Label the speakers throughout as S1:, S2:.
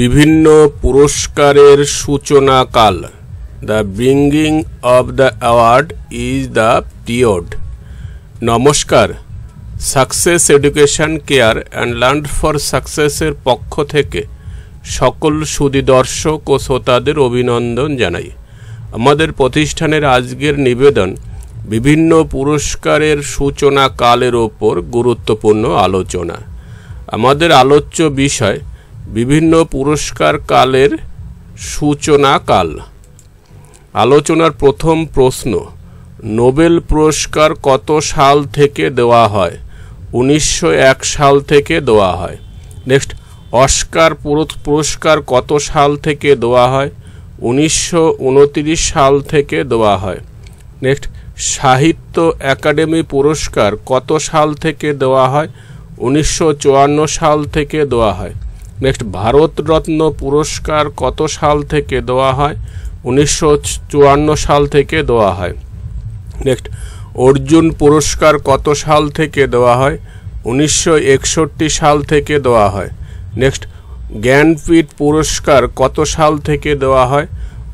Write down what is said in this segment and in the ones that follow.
S1: বিভিন্ন পুরস্কারের সূচনাকাল the bringing of the award is the period নমস্কার success education care and learn for সাকসেসের পক্ষ থেকে সকল সুদিদর্শক ও শ্রোতাদের অভিনন্দন জানাই আমাদের প্রতিষ্ঠানের আজকের নিবেদন বিভিন্ন পুরস্কারের সূচনাকালের ওপর গুরুত্বপূর্ণ আলোচনা আমাদের আলোচ্য বিষয় বিভিন্ন পুরস্কার কালের সূচনাকাল আলোচনার প্রথম প্রশ্ন নোবেল পুরস্কার কত সাল থেকে দেওয়া হয় উনিশশো সাল থেকে দেওয়া হয় নেক্সট অস্কার পুরস্কার কত সাল থেকে দেওয়া হয় উনিশশো সাল থেকে দেওয়া হয় নেক্সট সাহিত্য একাডেমি পুরস্কার কত সাল থেকে দেওয়া হয় উনিশশো সাল থেকে দেওয়া হয় নেক্সট ভারতরত্ন পুরস্কার কত সাল থেকে দেওয়া হয় উনিশশো সাল থেকে দেওয়া হয় নেক্সট অর্জুন পুরস্কার কত সাল থেকে দেওয়া হয় উনিশশো সাল থেকে দেওয়া হয় নেক্সট জ্ঞানপীঠ পুরস্কার কত সাল থেকে দেওয়া হয়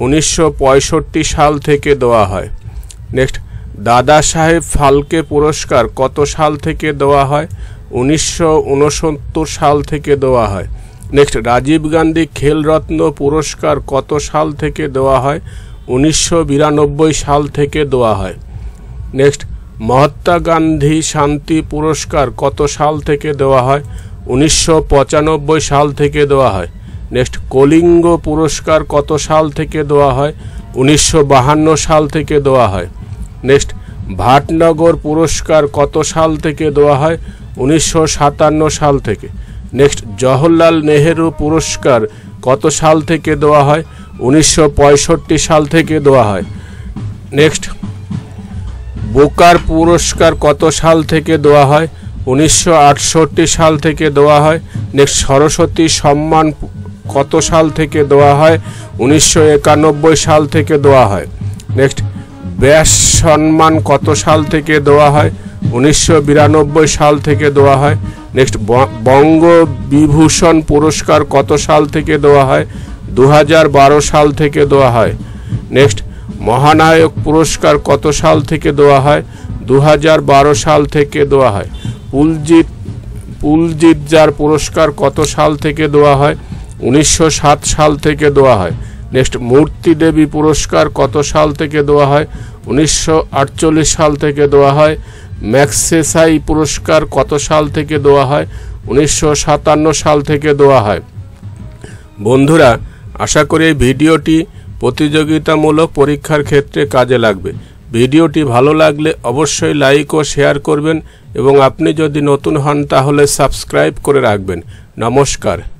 S1: উনিশশো সাল থেকে দেওয়া হয় নেক্সট দাদা সাহেব ফালকে পুরস্কার কত সাল থেকে দেওয়া হয় উনিশশো সাল থেকে দেওয়া হয় নেক্সট রাজীব গান্ধী খেলরত্ন পুরস্কার কত সাল থেকে দেওয়া হয় উনিশশো সাল থেকে দেওয়া হয় নেক্সট মহাত্মা গান্ধী শান্তি পুরস্কার কত সাল থেকে দেওয়া হয় উনিশশো সাল থেকে দেওয়া হয় নেক্সট কলিঙ্গ পুরস্কার কত সাল থেকে দেওয়া হয় উনিশশো সাল থেকে দেওয়া হয় নেক্সট ভাটনগর পুরস্কার কত সাল থেকে দেওয়া হয় উনিশশো সাল থেকে নেক্সট জওহরলাল নেহেরু পুরস্কার কত সাল থেকে দেওয়া হয় উনিশশো সাল থেকে দেওয়া হয় নেক্সট বোকার পুরস্কার কত সাল থেকে দেওয়া হয় উনিশশো সাল থেকে দেওয়া হয় নেক্সট সরস্বতী সম্মান কত সাল থেকে দেওয়া হয় উনিশশো সাল থেকে দেওয়া হয় নেক্সট ব্যাস সম্মান কত সাল থেকে দেওয়া হয় উনিশশো সাল থেকে দেওয়া হয় নেক্সট বঙ্গবিভূষণ পুরস্কার কত সাল থেকে দেওয়া হয় দু সাল থেকে দেওয়া হয় নেক্সট মহানায়ক পুরস্কার কত সাল থেকে দেওয়া হয় দু সাল থেকে দেওয়া হয় পুলজিৎ পুলজিৎ যার পুরস্কার কত সাল থেকে দেওয়া হয় উনিশশো সাল থেকে দেওয়া হয় নেক্সট মূর্তি দেবী পুরস্কার কত সাল থেকে দেওয়া হয় উনিশশো সাল থেকে দেওয়া হয় ম্যাক্সেসাই পুরস্কার কত সাল থেকে দেওয়া হয় উনিশশো সাল থেকে দেওয়া হয় বন্ধুরা আশা করি এই ভিডিওটি প্রতিযোগিতামূলক পরীক্ষার ক্ষেত্রে কাজে লাগবে ভিডিওটি ভালো লাগলে অবশ্যই লাইক ও শেয়ার করবেন এবং আপনি যদি নতুন হন তাহলে সাবস্ক্রাইব করে রাখবেন নমস্কার